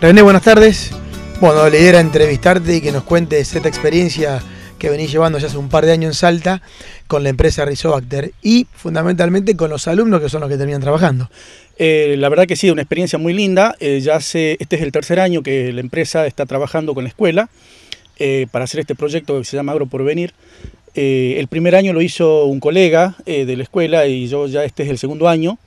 René, buenas tardes. Bueno, la idea era entrevistarte y que nos cuentes esta experiencia que venís llevando ya hace un par de años en Salta con la empresa Rizobacter y fundamentalmente con los alumnos que son los que terminan trabajando. Eh, la verdad que sí, una experiencia muy linda. Eh, ya hace, este es el tercer año que la empresa está trabajando con la escuela eh, para hacer este proyecto que se llama Agro Porvenir. el primer año lo hizo un colega de la escuela y yo ya este es el segundo año.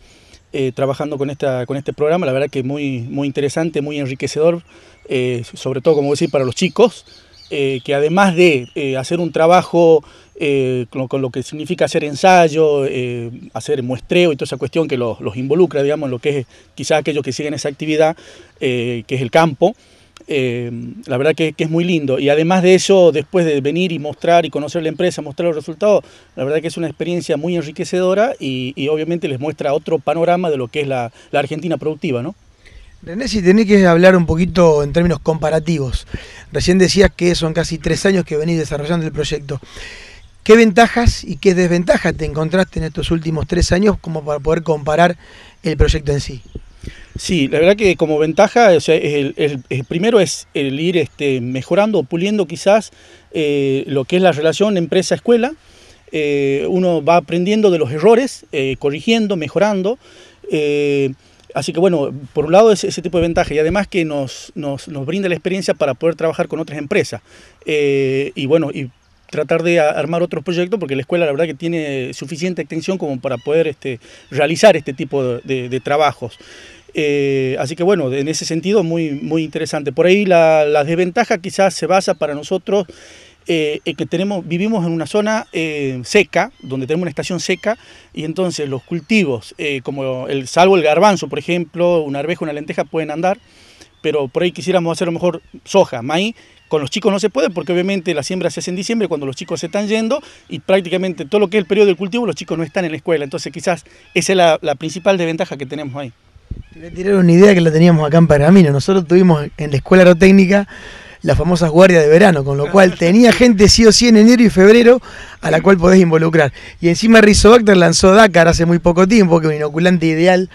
Eh, trabajando con, esta, con este programa. La verdad que muy, muy interesante, muy enriquecedor, eh, sobre todo, como decir, para los chicos, eh, que además de hacer un trabajo con, lo que significa hacer ensayo, hacer muestreo y toda esa cuestión que los, los involucra, digamos, lo que es quizás aquellos que siguen esa actividad, que es el campo, Em, la verdad que, es muy lindo. Y además de eso, después de venir y mostrar y conocer la empresa, mostrar los resultados, la verdad que es una experiencia muy enriquecedora y, obviamente les muestra otro panorama de lo que es la, Argentina productiva, ¿no? René, si tenés que hablar un poquito en términos comparativos. Recién decías que son casi tres años que venís desarrollando el proyecto. ¿Qué ventajas y qué desventajas te encontraste en estos últimos tres años como para poder comparar el proyecto en sí? Sí, la verdad que como ventaja, el, primero es el ir este, mejorando, puliendo quizás eh, lo que es la relación empresa-escuela. Eh, uno va aprendiendo de los errores, eh, corrigiendo, mejorando. Así que bueno, por un lado es ese tipo de ventaja y además que nos, brinda la experiencia para poder trabajar con otras empresas. y bueno, y tratar de armar otros proyectos, porque la escuela la verdad que tiene suficiente extensión como para poder este, realizar este tipo de, trabajos. Eh, así que bueno, en ese sentido muy, muy interesante. Por ahí la, desventaja quizás se basa para nosotros eh, que tenemos, vivimos en una zona eh, seca, donde tenemos una estación seca, y entonces los cultivos, como el salvo el garbanzo, por ejemplo, una arvejo, una lenteja, pueden andar pero por ahí quisiéramos hacer a lo mejor soja, maíz, con los chicos no se puede porque obviamente la siembra se hace en diciembre cuando los chicos se están yendo y prácticamente todo lo que es el periodo del cultivo los chicos no están en la escuela. Entonces quizás esa es la, principal desventaja que tenemos ahí. Te voy una idea que la teníamos acá en Pergamino. Nosotros tuvimos en la escuela aerotécnica las famosas guardias de verano, con lo cual tenía gente sí o sí en enero y febrero a la cual podés involucrar. Y encima Rizobacter lanzó Dakar hace muy poco tiempo, que es un inoculante ideal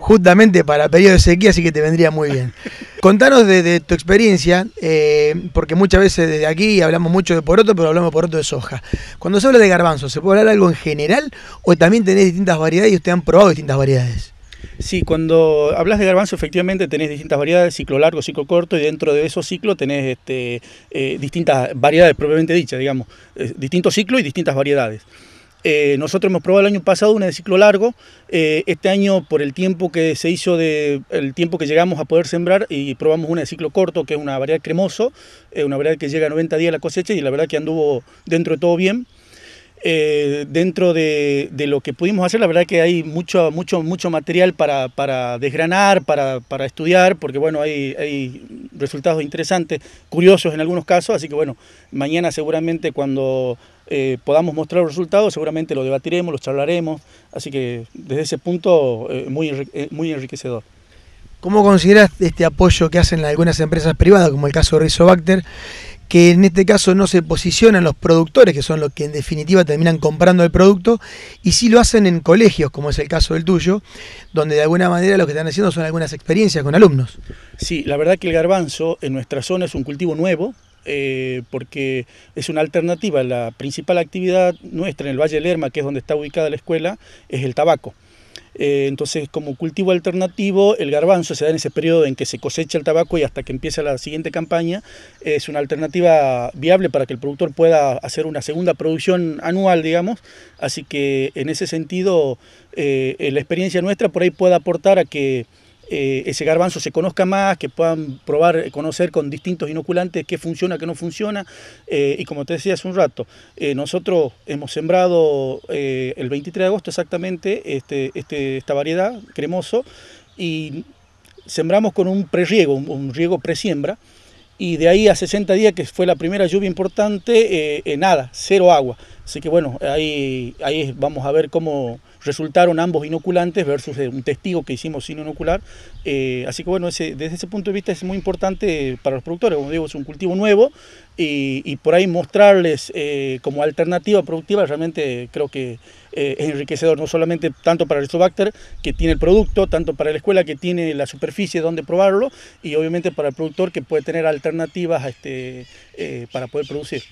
justamente para periodo de sequía, así que te vendría muy bien. Contanos de, tu experiencia, eh, porque muchas veces desde aquí hablamos mucho de poroto, pero hablamos por poroto de soja. Cuando se habla de garbanzo, ¿se puede hablar algo en general o también tenés distintas variedades y ustedes han probado distintas variedades? Sí, cuando hablas de garbanzo, efectivamente tenés distintas variedades, ciclo largo, ciclo corto, y dentro de esos ciclos tenés este, eh, distintas variedades propiamente dichas, digamos, eh, distintos ciclos y distintas variedades. Eh, nosotros hemos probado el año pasado una de ciclo largo. Eh, este año, por el tiempo que se hizo de el tiempo que llegamos a poder sembrar, y probamos una de ciclo corto, que es una variedad cremoso, eh, una variedad que llega a 90 días la cosecha, y la verdad que anduvo dentro de todo bien. dentro de, lo que pudimos hacer, la verdad que hay mucho, mucho, mucho material para, desgranar, para, estudiar, porque bueno, hay resultados interesantes, curiosos en algunos casos, así que bueno, mañana seguramente cuando eh, podamos mostrar los resultados, seguramente lo debatiremos, los charlaremos, así que desde ese punto eh, muy, eh, muy enriquecedor. ¿Cómo consideras este apoyo que hacen algunas empresas privadas, como el caso de Rizobacter, que en este caso no se posicionan los productores, que son los que en definitiva terminan comprando el producto, y sí lo hacen en colegios, como es el caso del tuyo, donde de alguna manera lo que están haciendo son algunas experiencias con alumnos. Sí, la verdad que el garbanzo en nuestra zona es un cultivo nuevo, eh, porque es una alternativa. La principal actividad nuestra en el Valle Lerma, que es donde está ubicada la escuela, es el tabaco. Eh, entonces, como cultivo alternativo, el garbanzo se da en ese periodo en que se cosecha el tabaco y hasta que empieza la siguiente campaña. Es una alternativa viable para que el productor pueda hacer una segunda producción anual, digamos. Así que en ese sentido, eh, la experiencia nuestra por ahí puede aportar a que eh, ese garbanzo se conozca más, que puedan probar, conocer con distintos inoculantes qué funciona, qué no funciona. Eh, y como te decía hace un rato, eh, nosotros hemos sembrado el 23 de agosto exactamente este, este, esta variedad cremoso y sembramos con un preriego, un, un riego siembra y de ahí a 60 días, que fue la primera lluvia importante, nada, cero agua. Así que bueno, ahí, vamos a ver cómo resultaron ambos inoculantes versus eh, un testigo que hicimos sin inocular. Eh, así que bueno, desde ese punto de vista es muy importante para los productores, como digo, es un cultivo nuevo y, por ahí mostrarles eh, como alternativa productiva realmente creo que es enriquecedor, no solamente tanto para el Aristobacter que tiene el producto, tanto para la escuela que tiene la superficie donde probarlo y obviamente para el productor que puede tener alternativas este, para poder producir.